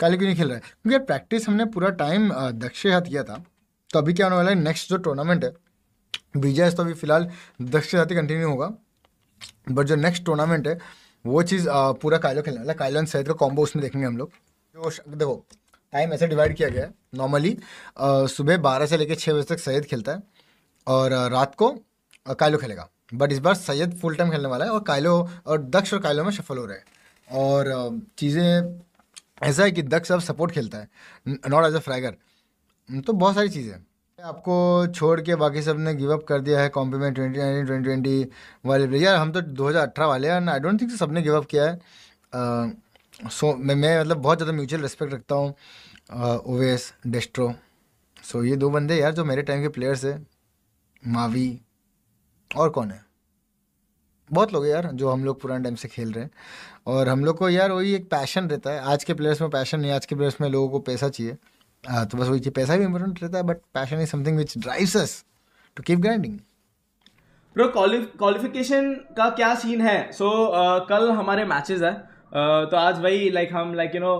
काले क्यों नहीं खेल रहा है क्योंकि प्रैक्टिस हमने पूरा टाइम दक्षिण हाथ किया था तो अभी क्या होने वाला है नेक्स्ट जो टूर्नामेंट है विजय तो अभी फिलहाल दक्षिण हाथ ही कंटिन्यू होगा बट जो नेक्स्ट टूर्नामेंट है वो चीज़ पूरा कायलो खेलने वाला कायलो एंड सैद का कॉम्बो उसमें देखेंगे हम लोग जो देखो टाइम ऐसे डिवाइड किया गया है नॉर्मली सुबह बारह से लेकर छः बजे तक सैयद खेलता है और रात को कायलो खेलेगा बट इस बार सैयद फुल टाइम खेलने वाला है और कायलो और दक्ष और कायलो में सफल हो रहे हैं और चीज़ें ऐसा है कि दक्ष अब सपोर्ट खेलता है नॉट एज अ फ्रैगर तो बहुत सारी चीज़ें आपको छोड़ के बाकी सब ने गिव अप कर दिया है complement twenty nineteen twenty twenty वाले यार हम तो दो हज़ार अठारह वाले हैं आई डोंट थिंक सब ने गिव अप किया है सो मैं मैं मतलब बहुत ज़्यादा म्यूचुअल रिस्पेक्ट रखता हूँ ओवेस डेस्ट्रो सो ये दो बंदे यार जो मेरे टाइम के प्लेयर्स है मावी और कौन है बहुत लोग यार जो हम लोग पुराने टाइम से खेल रहे हैं और हम लोग को यार वही एक पैशन रहता है आज के प्लेयर्स में पैशन नहीं आज के प्लेयर्स में लोगों को पैसा चाहिए हाँ तो बस वही चीज़ पैसा भी इम्पोर्टेंट रहता है but passion is something which drives us to keep grinding bro qualification का क्या सीन है सो so, uh, कल हमारे मैचेस है uh, तो आज वही लाइक like, हम लाइक यू नो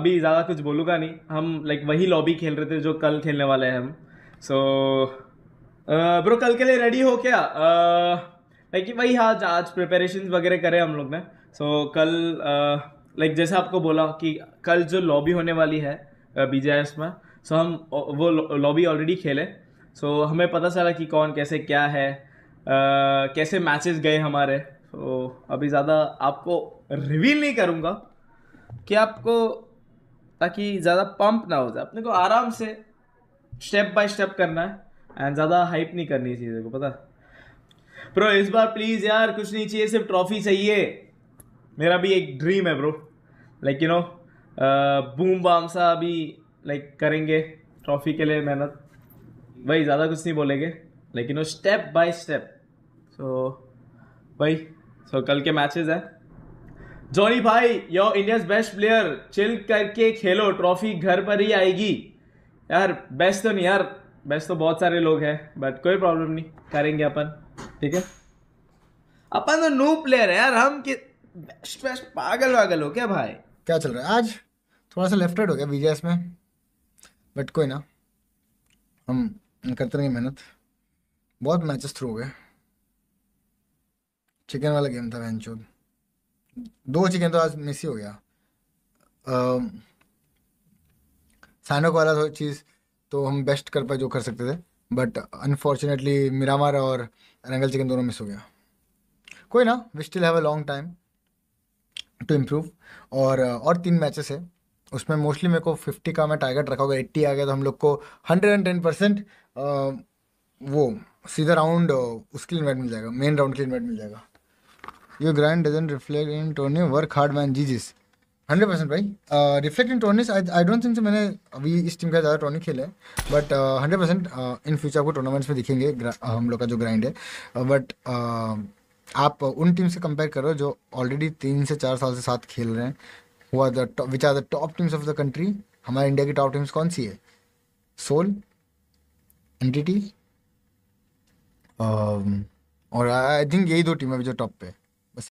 अभी ज़्यादा कुछ बोलूँगा नहीं हम लाइक like, वही लॉबी खेल रहे थे जो कल खेलने वाले हैं हम सो so, ब्रो uh, कल के लिए रेडी हो क्या uh, लाइक कि वही आज आज प्रिपरेशन वगैरह करें हम लोग ने सो so, कल लाइक जैसे आपको बोला कि कल जो लॉबी होने वाली है बी में सो so, हम वो लॉबी ऑलरेडी खेले सो so, हमें पता चला कि कौन कैसे क्या है आ, कैसे मैचेस गए हमारे तो so, अभी ज़्यादा आपको रिवील नहीं करूँगा कि आपको ताकि ज़्यादा पंप ना हो जाए अपने को आराम से स्टेप बाय स्टेप करना है एंड ज़्यादा हाइप नहीं करनी है चीज़ों को पता ब्रो इस बार प्लीज यार कुछ नहीं चाहिए सिर्फ ट्रॉफी चाहिए मेरा भी एक ड्रीम है bro like you know boom bam सा अभी लाइक like, करेंगे ट्रॉफी के लिए मेहनत भाई ज़्यादा कुछ नहीं बोलेंगे लेकिन वो स्टेप बाय स्टेप सो भाई सो so, कल के मैचेस हैं जॉनी भाई yo India's best player chill करके खेलो ट्रॉफी घर पर ही आएगी यार बेस्ट तो नहीं यार बेस्ट तो बहुत सारे लोग हैं बट कोई प्रॉब्लम नहीं करेंगे अपन ठीक है अपन तो न्यू प्लेयर है यार हम कि पागल वागल हो क्या भाई क्या चल रहा है आज थोड़ा सा लेफ्ट हो गया बीजेएस में बट कोई ना हम करते रहेंगे मेहनत बहुत मैचेस थ्रू हो गए चिकन वाला गेम था वैनचो दो चिकन तो आज मिस ही हो गया सैनोक वाला तो चीज़ तो हम बेस्ट कर पाए जो कर सकते थे बट अनफॉर्चुनेटली मिरामार और रंगल चिकन दोनों मिस हो गया कोई ना we still have a long time to improve और uh, और तीन मैचेस है उसमें मोस्टली मेरे को फिफ्टी का मैं टारगेट रखा होगा एट्टी आ गया तो हम लोग को हंड्रेड एंड टेन परसेंट वो सीधा राउंड uh, उसके लिए इन्वाइट मिल जाएगा मेन राउंड के लिए इन्वाइट मिल जाएगा you grind doesn't reflect in tourney work hard man जी जिस हंड्रेड परसेंट भाई इन टोर्नीस आई डोंट थिंक से मैंने अभी इस टीम का ज़्यादा टोर्नी खेला है but hundred percent in future आपको टूर्नामेंट्स में दिखेंगे uh, हम लोग का जो ग्राइंड है बट uh, uh, आप उन टीम से कंपेयर करो जो ऑलरेडी तीन से चार साल से साथ खेल रहे हैं are the which are the top teams of the country हमारे इंडिया की टॉप टीम्स कौन सी है सोल एन टी टी और आई थिंक यही दो टीम है जो टॉप पे